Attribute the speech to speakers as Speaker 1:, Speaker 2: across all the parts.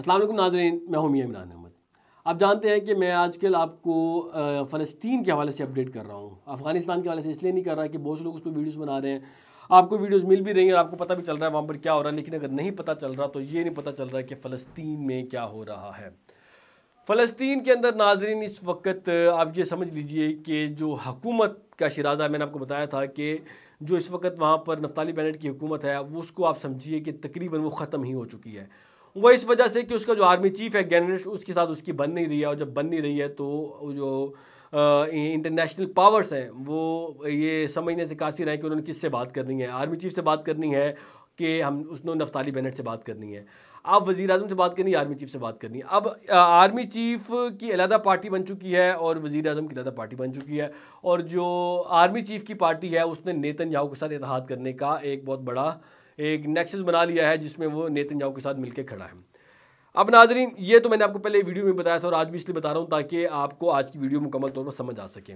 Speaker 1: असलम नाजरीन मैं हूँ मियाँ इमरान अहमद आप जानते हैं कि मैं आजकल आपको फ़लस्तीन के हवाले से अपडेट कर रहा हूँ अफ़गानिस्तान के हवाले से इसलिए नहीं कर रहा कि बहुत से लोग उस पर वीडियोज़ बना रहे हैं आपको वीडियोस मिल भी रही हैं और आपको पता भी चल रहा है वहाँ पर क्या हो रहा है लेकिन अगर नहीं पता चल रहा तो ये नहीं पता चल रहा कि फ़लस्तीन में क्या हो रहा है फ़लस्तीन के अंदर नाजरीन इस वक्त आप ये समझ लीजिए कि जो हकूमत का शराजा मैंने आपको बताया था कि जो इस वक्त वहाँ पर नफ्ताली बैनट की हुकूमत है वो उसको आप समझिए कि तकरीबन वो ख़त्म ही हो चुकी है वो इस वजह से कि उसका जो आर्मी चीफ है गैनरिश उसके साथ उसकी बन नहीं रही है और जब बन नहीं रही है तो जो इंटरनेशनल पावर्स हैं वो ये समझने से कासिर हैं कि उन्होंने किससे बात करनी है आर्मी चीफ से बात करनी है कि हम उसने नफ्ताली बैनट से बात करनी है अब वज़ी अजम से बात करनी है आर्मी चीफ से बात करनी है अब आर्मी चीफ की अलहदा पार्टी बन चुकी है और वज़ी अजम की अलहदा पार्टी बन चुकी है और जो आर्मी चीफ की पार्टी है उसने नेतन याहू के साथ इतिहाद करने का एक बहुत बड़ा एक नेक्सस बना लिया है जिसमें वो नेतन जाओ के साथ मिलकर खड़ा है अब नाजरीन ये तो मैंने आपको पहले वीडियो में बताया था और आज भी इसलिए बता रहा हूँ ताकि आपको आज की वीडियो मुकम्मल तौर पर समझ आ सके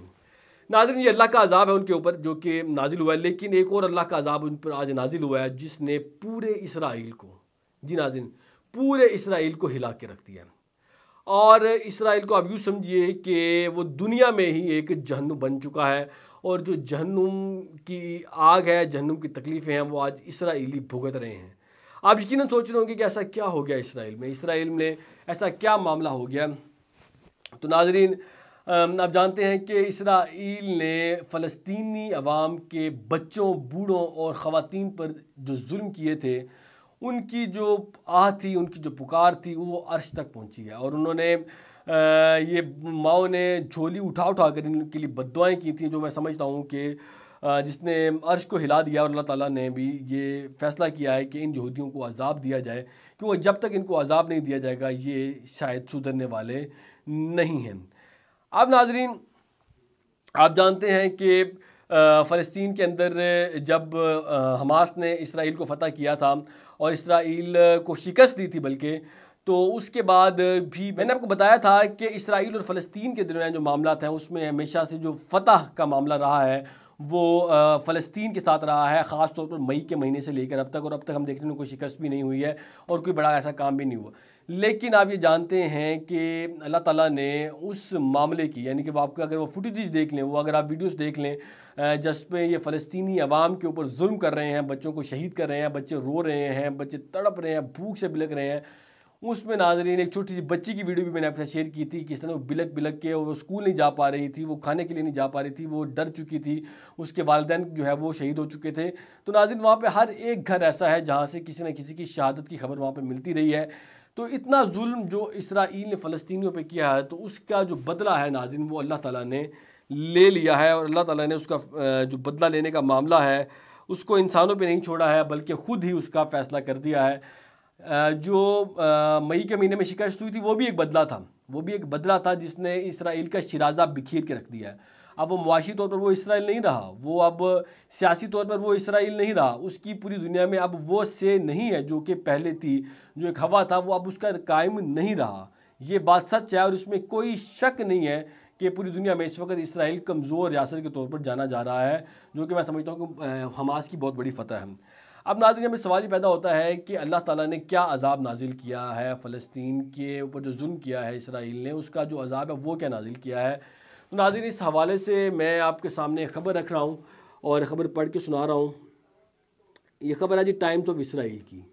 Speaker 1: नाजरीन ये अल्लाह का अजाब है उनके ऊपर जो कि नाजिल हुआ है लेकिन एक और अल्लाह का अजाब उन पर आज नाजिल हुआ है जिसने पूरे इसराइल को जी नाजिन पूरे इसराइल को हिला के रख दिया और इसराइल को आप यूँ समझिए कि वो दुनिया में ही एक जहनु बन चुका है और जो जहनुम की आग है जहनुम की तकलीफ़ें हैं वो आज इसराइली भुगत रहे हैं आप यकीन सोच रहे होंगे कि ऐसा क्या हो गया इसराइल में इसराइल में ऐसा क्या मामला हो गया तो नाजरीन आप जानते हैं कि इसराइल ने फ़लस्तनी अवाम के बच्चों बूढ़ों और ख़वान पर जो जुल्म किए थे उनकी जो आह थी उनकी जो पुकार थी वो अर्श तक पहुंची है और उन्होंने ये माओ ने झोली उठा उठा कर इनके लिए बदवाएँ की थी जो मैं समझता हूँ कि जिसने अर्श को हिला दिया और अल्लाह ताला ने भी ये फैसला किया है कि इन यहूदियों को अजाब दिया जाए क्योंकि जब तक इनको अजाब नहीं दिया जाएगा ये शायद सुधरने वाले नहीं हैं अब नाजरीन आप जानते हैं कि फ़लस्तीन के अंदर जब हमास ने इसराइल को फ़तह किया था और इसराइल को शिकस्त दी थी बल्कि तो उसके बाद भी मैंने आपको बताया था कि इसराइल और फ़लस्तीन के दरमियान जो मामला हैं उसमें हमेशा से जो फतह का मामला रहा है वो फ़लस्तीन के साथ रहा है ख़ास तौर पर मई के महीने से लेकर अब तक और अब तक हम देखने में कोई शिकस्त भी नहीं हुई है और कोई बड़ा ऐसा काम भी नहीं हुआ लेकिन आप ये जानते हैं कि अल्लाह ताला ने उस मामले की यानी कि वो आपका अगर वो फुटेज देख लें वो अगर आप वीडियोस देख लें जिसमें ये फ़लस्तनी आवाम के ऊपर जुल्म कर रहे हैं बच्चों को शहीद कर रहे हैं बच्चे रो रहे हैं बच्चे तड़प रहे हैं भूख से बिलक रहे हैं उसमें नाजरीन एक छोटी सी बच्ची की वीडियो भी मैंने आपके साथ शेयर की थी किस तरह वो बिलक बिलक के और वो स्कूल नहीं जा पा रही थी वो खाने के लिए नहीं जा पा रही थी वो डर चुकी थी उसके वालदेन जो है वो शहीद हो चुके थे तो नाजरीन वहाँ पर हर एक घर ऐसा है जहाँ से किसी न किसी की शहादत की खबर वहाँ पर मिलती रही है तो इतना जुल्म जो इसराइल ने फ़लस्तियों पर किया है तो उसका जो बदला है नाजिन वो अल्लाह ताला ने ले लिया है और अल्लाह ताला ने उसका जो बदला लेने का मामला है उसको इंसानों पे नहीं छोड़ा है बल्कि ख़ुद ही उसका फ़ैसला कर दिया है जो मई के महीने में शिकस्त हुई थी वो भी एक बदला था वो भी एक बदला था जिसने इसराइल का शराजा बिखेर के रख दिया है अब वो मुआशी तौर पर वो इसराइल नहीं रहा वो अब सियासी तौर पर वो इसराइल नहीं रहा उसकी पूरी दुनिया में अब वो से नहीं है जो कि पहले थी जो एक हवा था वो अब उसका कायम नहीं रहा ये बात सच है और इसमें कोई शक नहीं है कि पूरी दुनिया में इस वक्त इसराइल कमज़ोर रियासत के तौर पर जाना जा रहा है जो कि मैं समझता हूँ कि हमास की बहुत बड़ी फतह है अब नाजिन में सवाल ये पैदा होता है कि अल्लाह ताला ने क्या अजाब नाजिल किया है फ़लस्तीन के ऊपर जो जुल्म किया है इसराइल ने उसका जो अजाब है वो क्या नाजिल किया है तो नाजिन इस हवाले से मैं आपके सामने ख़बर रख रहा हूँ और ख़बर पढ़ के सुना रहा हूँ ये ख़बर है जी टाइम्स ऑफ इसराइल की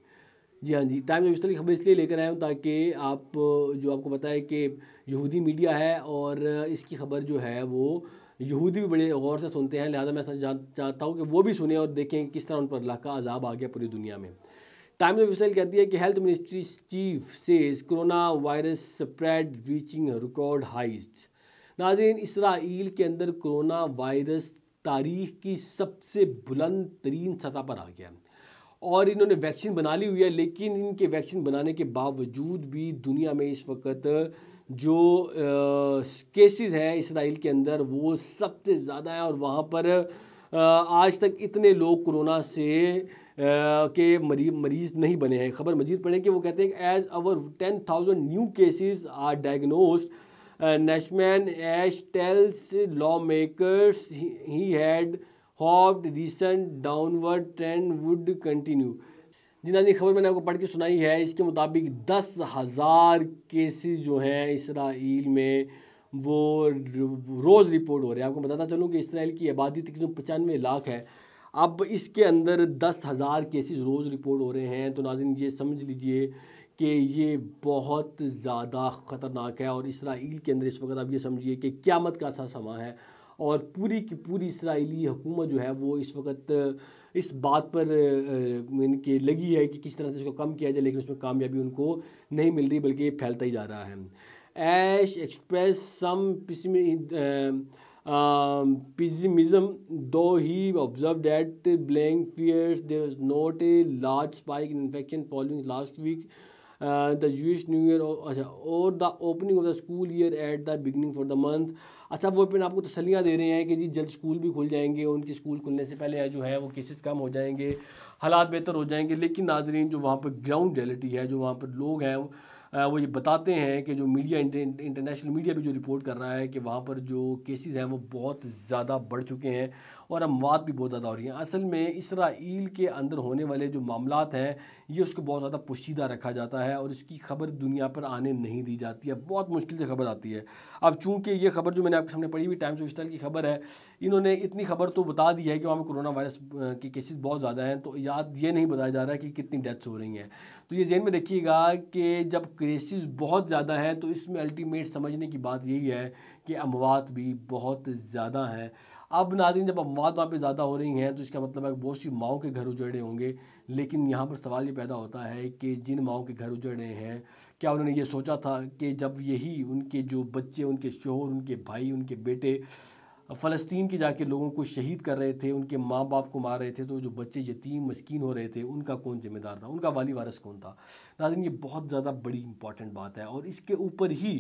Speaker 1: जी हाँ जी टाइम्स ऑफ इसराइल की खबर इसलिए लेकर आया हूँ ताकि आप जो आपको पता है कि यहूदी मीडिया है और इसकी खबर जो है वो यहूदी भी बड़े गौर से सुनते हैं लिहाजा मैं चाहता हूँ कि वो भी सुने और देखें किस तरह उन पर अल्लाह का अजाब आ गया पूरी दुनिया में टाइम्स ऑफ इसराइल कहती है कि हेल्थ मिनिस्ट्री चीफ से corona virus spread reaching record highest नाजीन इसराइल के अंदर कोरोना वायरस तारीख की सबसे बुलंद तरीन सतह पर आ गया और इन्होंने वैक्सीन बना ली हुई है लेकिन इनके वैक्सीन बनाने के बावजूद भी दुनिया में इस वक्त जो केसेस हैं इसराइल के अंदर वो सबसे ज़्यादा है और वहाँ पर आज तक इतने लोग कोरोना से के मरीज मरीज नहीं बने हैं खबर मजीद पड़े कि वो कहते हैं as over ten thousand new cases are diagnosed Nachman Ash tells lawmakers he had hoped recent downward trend would continue जी खबर मैंने आपको पढ़ के सुनाई है इसके मुताबिक दस हज़ार केसेस जो हैं इसराइल में वो रोज़ रिपोर्ट हो रहे हैं आपको बताता चलूँ कि इसराइल की आबादी तकरीबन पचानवे लाख है अब इसके अंदर दस हज़ार केसेज रोज़ रिपोर्ट हो रहे हैं तो नाजिन ये समझ लीजिए कि ये बहुत ज़्यादा ख़तरनाक है और इसराइल के अंदर इस वक्त आप ये समझिए कि क्यामत का सा समा है और पूरी की पूरी इसराइली हुकूमत जो है वो इस वक्त इस बात पर इनके लगी है कि किस तरह से इसको कम किया जाए लेकिन उसमें कामयाबी उनको नहीं मिल रही बल्कि ये फैलता ही जा रहा है एश express some pessimism though he observe that blank fears there is not a large spike infection following last week the Jewish new year अच्छा और the opening of the school year at the beginning for the month अच्छा वो अपने आपको तसलियाँ दे रहे हैं कि जी जल्द स्कूल भी खुल जाएंगे उनके स्कूल खुलने से पहले जो है वो केसेस कम हो जाएंगे हालात बेहतर हो जाएंगे लेकिन नाजरीन जो वहाँ पर ग्राउंड रियलिटी है जो वहाँ पर लोग हैं uh, वो ये बताते हैं कि जो मीडिया इंटरनेशनल मीडिया भी जो रिपोर्ट कर रहा है कि वहाँ पर जो केसेस हैं वो बहुत ज़्यादा बढ़ चुके हैं और अमवात भी बहुत ज़्यादा हो रही हैं असल में इसराइल के अंदर होने वाले जो मामला हैं ये उसको बहुत ज़्यादा पुशीदा रखा जाता है और इसकी खबर दुनिया पर आने नहीं दी जाती है बहुत मुश्किल से खबर आती है अब चूँकि ये खबर जो मैंने आपके सामने पढ़ी हुई टाइम्स ऑफ स्टाइल की खबर है इन्होंने इतनी खबर तो बता दी है कि वहाँ पर कोरोना वायरस के केसेज़ बहुत ज़्यादा हैं तो याद ये नहीं बताया जा रहा है कि कितनी डेथ्स हो रही हैं तो ये जहन में रखिएगा कि जब क्रेसिस बहुत ज़्यादा हैं तो इसमें अल्टीमेट समझने की बात यही है कि अमवात भी बहुत ज़्यादा हैं अब नाजिन जब अमवाद वहाँ पर ज़्यादा हो रही हैं तो इसका मतलब है बहुत सी माओ के घर उजड़े होंगे लेकिन यहाँ पर सवाल ये पैदा होता है कि जिन माओ के घर उजड़े हैं क्या उन्होंने ये सोचा था कि जब यही उनके जो बच्चे उनके शोहर उनके भाई उनके बेटे फ़लस्तीन के जाके लोगों को शहीद कर रहे थे उनके माँ बाप को मार रहे थे तो जो बच्चे यतीम मस्किन हो रहे थे उनका कौन जिम्मेदार था उनका वाली वारस कौन था नाजन ये बहुत ज़्यादा बड़ी इंपॉर्टेंट बात है और इसके ऊपर ही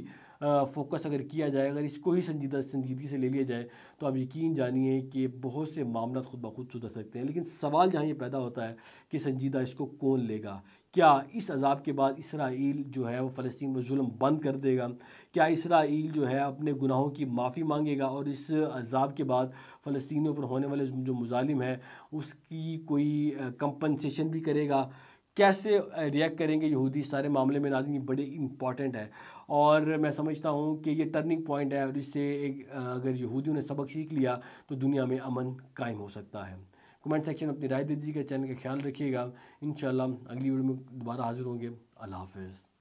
Speaker 1: फोकस अगर किया जाए अगर इसको ही संजीदा संजीदगी से ले लिया जाए तो आप यकीन जानिए कि बहुत से मामला खुद ब खुद सुधर सकते हैं लेकिन सवाल जहाँ ये पैदा होता है कि संजीदा इसको कौन लेगा क्या इस अजाब के बाद इसराइल जो है वो फ़लस्ती में जुल्म बंद कर देगा क्या इसराइल जो है अपने गुनाहों की माफ़ी मांगेगा और इस अजाब के बाद फ़लस्तियों पर होने वाले जो मुजालिम है उसकी कोई कंपनसेशन भी करेगा कैसे रिएक्ट करेंगे यहूदी सारे मामले में नाजिन बड़े इम्पॉर्टेंट है और मैं समझता हूँ कि ये टर्निंग पॉइंट है और इससे एक अगर यहूदियों ने सबक सीख लिया तो दुनिया में अमन कायम हो सकता है कमेंट सेक्शन में अपनी राय दे दीजिएगा चैनल का ख्याल रखिएगा इन अगली वीडियो में दोबारा हाजिर होंगे अल्लाह हाफिज़